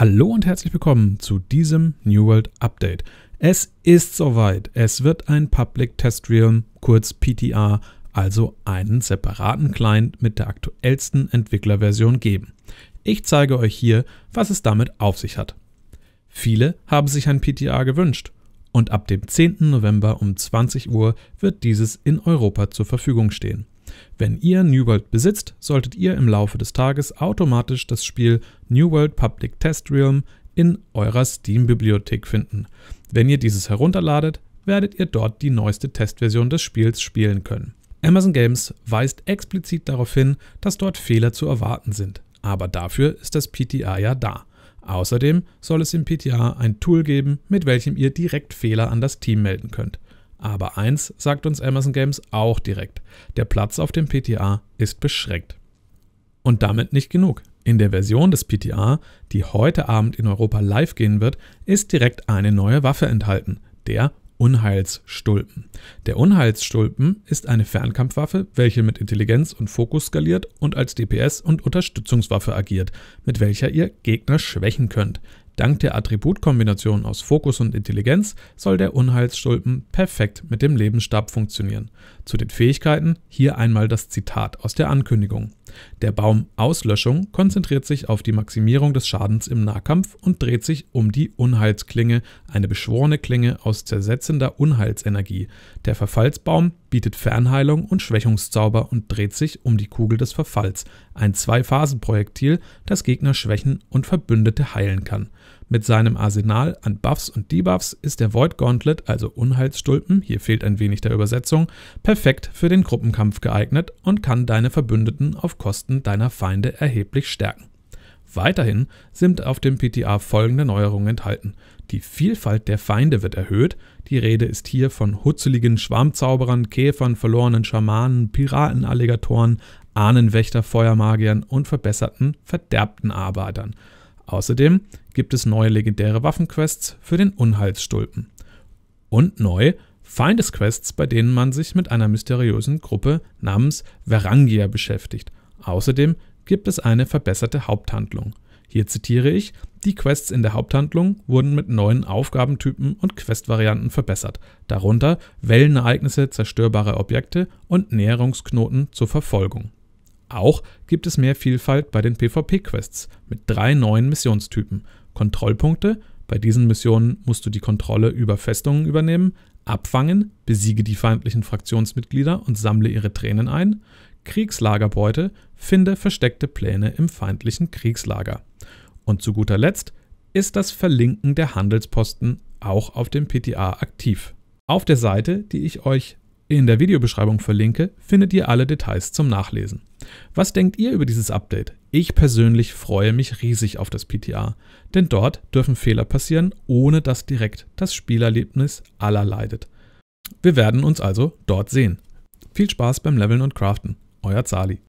Hallo und herzlich willkommen zu diesem New World Update. Es ist soweit. Es wird ein Public Test Realm, kurz PTR, also einen separaten Client mit der aktuellsten Entwicklerversion geben. Ich zeige euch hier, was es damit auf sich hat. Viele haben sich ein PTR gewünscht und ab dem 10. November um 20 Uhr wird dieses in Europa zur Verfügung stehen. Wenn ihr New World besitzt, solltet ihr im Laufe des Tages automatisch das Spiel New World Public Test Realm in eurer Steam-Bibliothek finden. Wenn ihr dieses herunterladet, werdet ihr dort die neueste Testversion des Spiels spielen können. Amazon Games weist explizit darauf hin, dass dort Fehler zu erwarten sind. Aber dafür ist das PTA ja da. Außerdem soll es im PTA ein Tool geben, mit welchem ihr direkt Fehler an das Team melden könnt. Aber eins sagt uns Amazon Games auch direkt, der Platz auf dem PTA ist beschränkt. Und damit nicht genug. In der Version des PTA, die heute Abend in Europa live gehen wird, ist direkt eine neue Waffe enthalten, der Unheilsstulpen. Der Unheilsstulpen ist eine Fernkampfwaffe, welche mit Intelligenz und Fokus skaliert und als DPS und Unterstützungswaffe agiert, mit welcher ihr Gegner schwächen könnt. Dank der Attributkombination aus Fokus und Intelligenz soll der Unheilsstulpen perfekt mit dem Lebensstab funktionieren. Zu den Fähigkeiten hier einmal das Zitat aus der Ankündigung der Baum Auslöschung konzentriert sich auf die Maximierung des Schadens im Nahkampf und dreht sich um die Unheilsklinge, eine beschworene Klinge aus zersetzender Unheilsenergie. Der Verfallsbaum bietet Fernheilung und Schwächungszauber und dreht sich um die Kugel des Verfalls, ein Zwei-Phasen-Projektil, das Gegner schwächen und Verbündete heilen kann. Mit seinem Arsenal an Buffs und Debuffs ist der Void Gauntlet, also Unheilsstulpen, hier fehlt ein wenig der Übersetzung, perfekt für den Gruppenkampf geeignet und kann deine Verbündeten auf Kosten deiner Feinde erheblich stärken. Weiterhin sind auf dem PTA folgende Neuerungen enthalten. Die Vielfalt der Feinde wird erhöht. Die Rede ist hier von hutzeligen Schwarmzauberern, Käfern, verlorenen Schamanen, Piratenalligatoren, Ahnenwächter, Feuermagiern und verbesserten, verderbten Arbeitern. Außerdem gibt es neue legendäre Waffenquests für den Unheilsstulpen. Und neu Feindesquests, bei denen man sich mit einer mysteriösen Gruppe namens Verangia beschäftigt. Außerdem gibt es eine verbesserte Haupthandlung. Hier zitiere ich, die Quests in der Haupthandlung wurden mit neuen Aufgabentypen und Questvarianten verbessert, darunter Wellenereignisse, zerstörbare Objekte und Näherungsknoten zur Verfolgung. Auch gibt es mehr Vielfalt bei den PvP-Quests mit drei neuen Missionstypen. Kontrollpunkte, bei diesen Missionen musst du die Kontrolle über Festungen übernehmen, abfangen, besiege die feindlichen Fraktionsmitglieder und sammle ihre Tränen ein, Kriegslagerbeute, finde versteckte Pläne im feindlichen Kriegslager. Und zu guter Letzt ist das Verlinken der Handelsposten auch auf dem PTA aktiv. Auf der Seite, die ich euch in der Videobeschreibung verlinke, findet ihr alle Details zum Nachlesen. Was denkt ihr über dieses Update? Ich persönlich freue mich riesig auf das PTA, denn dort dürfen Fehler passieren, ohne dass direkt das Spielerlebnis aller leidet. Wir werden uns also dort sehen. Viel Spaß beim Leveln und Craften. Euer Zali.